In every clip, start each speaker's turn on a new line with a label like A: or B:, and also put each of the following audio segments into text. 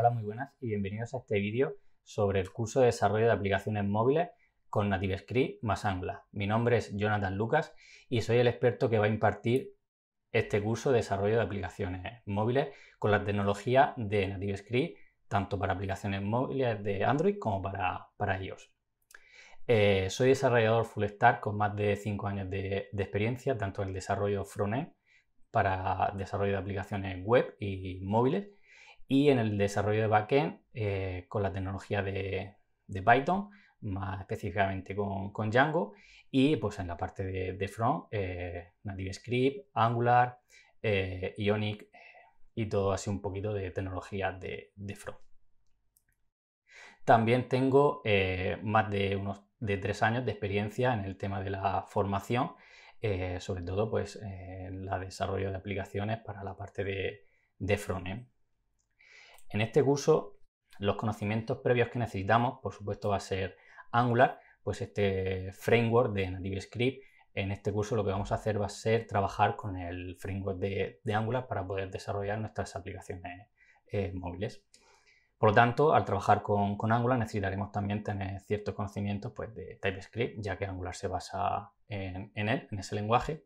A: Hola, muy buenas y bienvenidos a este vídeo sobre el curso de desarrollo de aplicaciones móviles con NativeScript más Angular. Mi nombre es Jonathan Lucas y soy el experto que va a impartir este curso de desarrollo de aplicaciones móviles con la tecnología de NativeScript, tanto para aplicaciones móviles de Android como para, para iOS. Eh, soy desarrollador full stack con más de 5 años de, experiencia, tanto en el desarrollo front-end para desarrollo de aplicaciones web y móviles, y en el desarrollo de backend eh, con la tecnología de, Python, más específicamente con, Django, y pues en la parte de, front, eh, Native Angular, eh, Ionic eh, y todo así un poquito de tecnología de, front. También tengo más de unos de tres años de experiencia en el tema de la formación, sobre todo pues en el desarrollo de aplicaciones para la parte de, de frontend. En este curso, los conocimientos previos que necesitamos, por supuesto, va a ser Angular, pues este framework de NativeScript. En este curso lo que vamos a hacer va a ser trabajar con el framework de, Angular para poder desarrollar nuestras aplicaciones eh, móviles. Por lo tanto, al trabajar con, Angular necesitaremos también tener ciertos conocimientos pues, de TypeScript, ya que Angular se basa en él, en ese lenguaje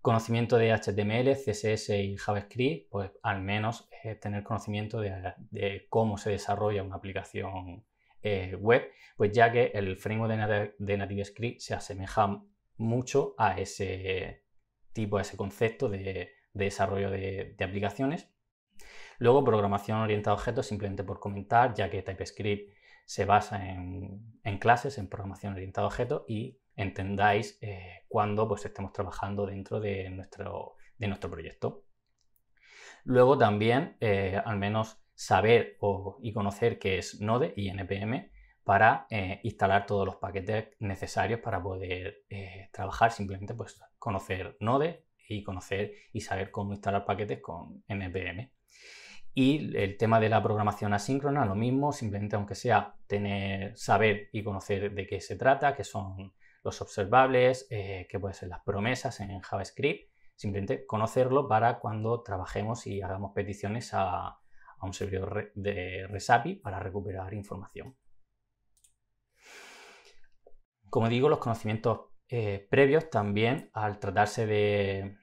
A: conocimiento de HTML, CSS y JavaScript, pues al menos eh, tener conocimiento de, cómo se desarrolla una aplicación eh, web, pues ya que el framework de, NativeScript se asemeja mucho a ese tipo, a ese concepto de, desarrollo de, aplicaciones. Luego, programación orientada a objetos, simplemente por comentar, ya que TypeScript se basa en, clases, en programación orientada a objetos y entendáis eh, cuando pues, estemos trabajando dentro de nuestro, de nuestro proyecto. Luego también, eh, al menos saber y conocer qué es Node y NPM para eh, instalar todos los paquetes necesarios para poder eh, trabajar, simplemente pues conocer Node y conocer y saber cómo instalar paquetes con NPM. Y el tema de la programación asíncrona, lo mismo, simplemente aunque sea tener, saber y conocer de qué se trata, que son los observables, eh, que pueden ser las promesas en JavaScript, simplemente conocerlo para cuando trabajemos y hagamos peticiones a, un servidor de RESAPI para recuperar información. Como digo, los conocimientos eh, previos también al tratarse de,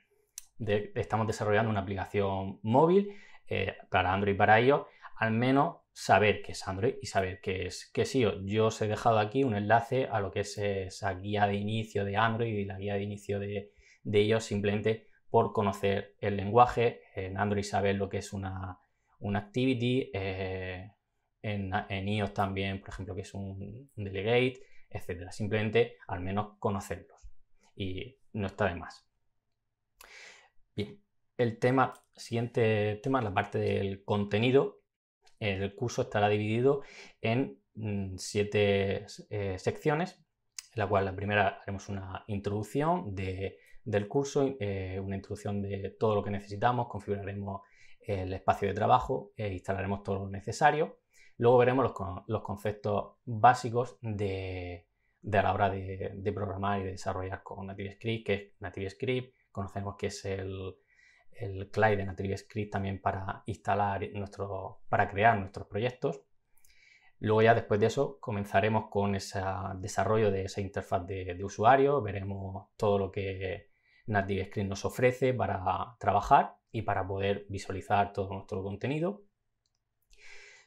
A: estamos desarrollando una aplicación móvil eh, para Android para iOS, al menos saber qué es Android y saber qué es, iOS. Yo os he dejado aquí un enlace a lo que es esa guía de inicio de Android y la guía de inicio de, de iOS simplemente por conocer el lenguaje. En Android saber lo que es una, activity, eh, en, en, iOS también, por ejemplo, que es un, delegate, etcétera. Simplemente al menos conocerlos y no está de más. Bien, el tema, siguiente tema la parte del contenido el curso estará dividido en mm, siete eh, secciones, en la cual la primera haremos una introducción del curso, eh, una introducción de todo lo que necesitamos, configuraremos el espacio de trabajo e instalaremos todo lo necesario. Luego veremos los, conceptos básicos de, a la hora de, programar y de desarrollar con NativeScript, que es NativeScript, conocemos que es el, el Client de Native Script también para instalar nuestro, para crear nuestros proyectos. Luego ya después de eso comenzaremos con ese desarrollo de esa interfaz de, usuario, veremos todo lo que Native nos ofrece para trabajar y para poder visualizar todo nuestro contenido.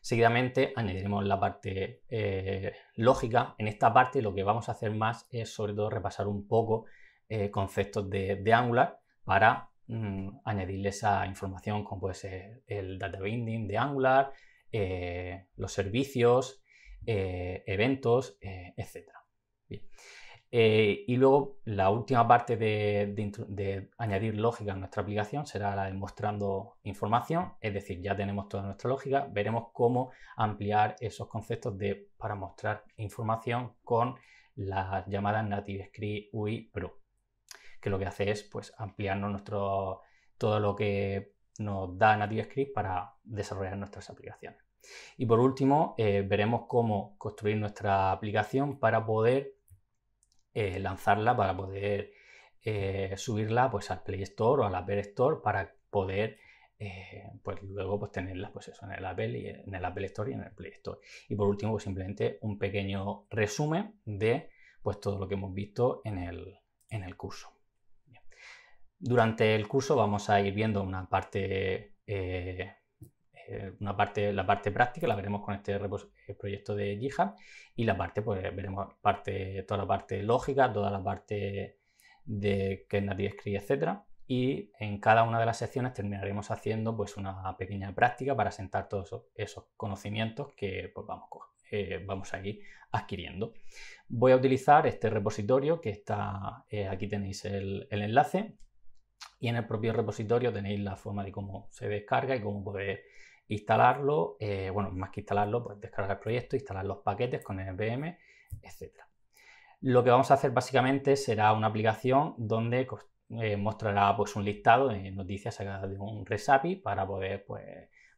A: Seguidamente añadiremos la parte eh, lógica. En esta parte lo que vamos a hacer más es sobre todo repasar un poco eh, conceptos de Angular para Mm, añadirle esa información como puede ser el data binding de Angular, eh, los servicios, eh, eventos, eh, etc. y luego la última parte de, añadir lógica a nuestra aplicación será la de mostrando información, es decir, ya tenemos toda nuestra lógica, veremos cómo ampliar esos conceptos de, para mostrar información con las llamadas Native Script UI Pro que lo que hace es pues, ampliarnos nuestro, todo lo que nos da NativeScript para desarrollar nuestras aplicaciones. Y por último, eh, veremos cómo construir nuestra aplicación para poder eh, lanzarla, para poder eh, subirla pues, al Play Store o al Apple Store para poder pues, luego pues, tenerla pues, en, el Apple y en el Store y en el Play Store. Y por último, pues, simplemente un pequeño resumen de pues, todo lo que hemos visto en el curso. Durante el curso vamos a ir viendo una parte, eh, eh, una parte, la parte práctica, la veremos con este eh, proyecto de GitHub y la parte, pues veremos parte, toda la parte lógica, toda la parte de que nadie escribe, etcétera. Y en cada una de las secciones terminaremos haciendo pues una pequeña práctica para sentar todos esos, conocimientos que pues, vamos, vamos a ir adquiriendo. Voy a utilizar este repositorio que está, aquí tenéis el enlace, y en el propio repositorio tenéis la forma de cómo se descarga y cómo poder instalarlo, eh, bueno, más que instalarlo, pues descargar el proyecto, instalar los paquetes con NPM, etc. Lo que vamos a hacer básicamente será una aplicación donde eh, mostrará pues, un listado de noticias sacadas de un resapi para poder pues,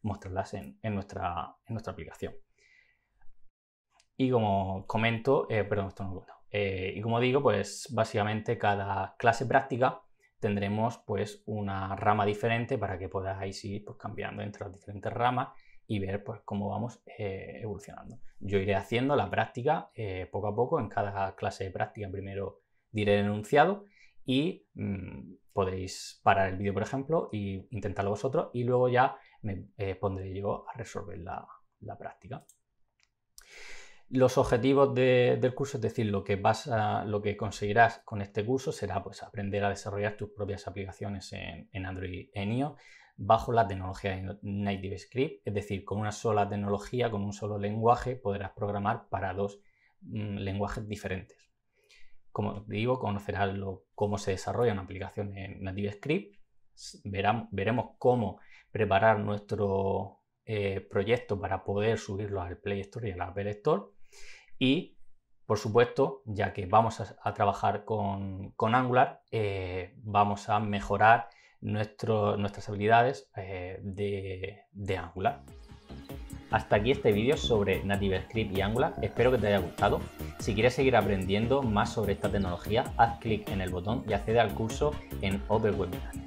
A: mostrarlas en, nuestra, en nuestra aplicación. Y como comento, eh, perdón, esto no lo y como digo, pues básicamente cada clase práctica tendremos pues una rama diferente para que podáis ir pues, cambiando entre las diferentes ramas y ver pues cómo vamos eh, evolucionando. Yo iré haciendo la práctica eh, poco a poco, en cada clase de práctica primero diré el enunciado y mm, podéis parar el vídeo por ejemplo e intentarlo vosotros y luego ya me eh, pondré yo a resolver la práctica los objetivos del curso, es decir, lo que, vas lo que conseguirás con este curso será pues, aprender a desarrollar tus propias aplicaciones en, Android en iOS bajo la tecnología de Native Script, es decir, con una sola tecnología, con un solo lenguaje, podrás programar para dos mm, lenguajes diferentes. Como digo, conocerás cómo se desarrolla una aplicación en Native Script, veremos cómo preparar nuestro eh, proyecto para poder subirlo al Play Store y al Apple Store y, por supuesto, ya que vamos a, trabajar con, Angular, eh, vamos a mejorar nuestras habilidades eh, de, Angular. Hasta aquí este vídeo sobre NativeScript Script y Angular, espero que te haya gustado. Si quieres seguir aprendiendo más sobre esta tecnología, haz clic en el botón y accede al curso en Open Webinar.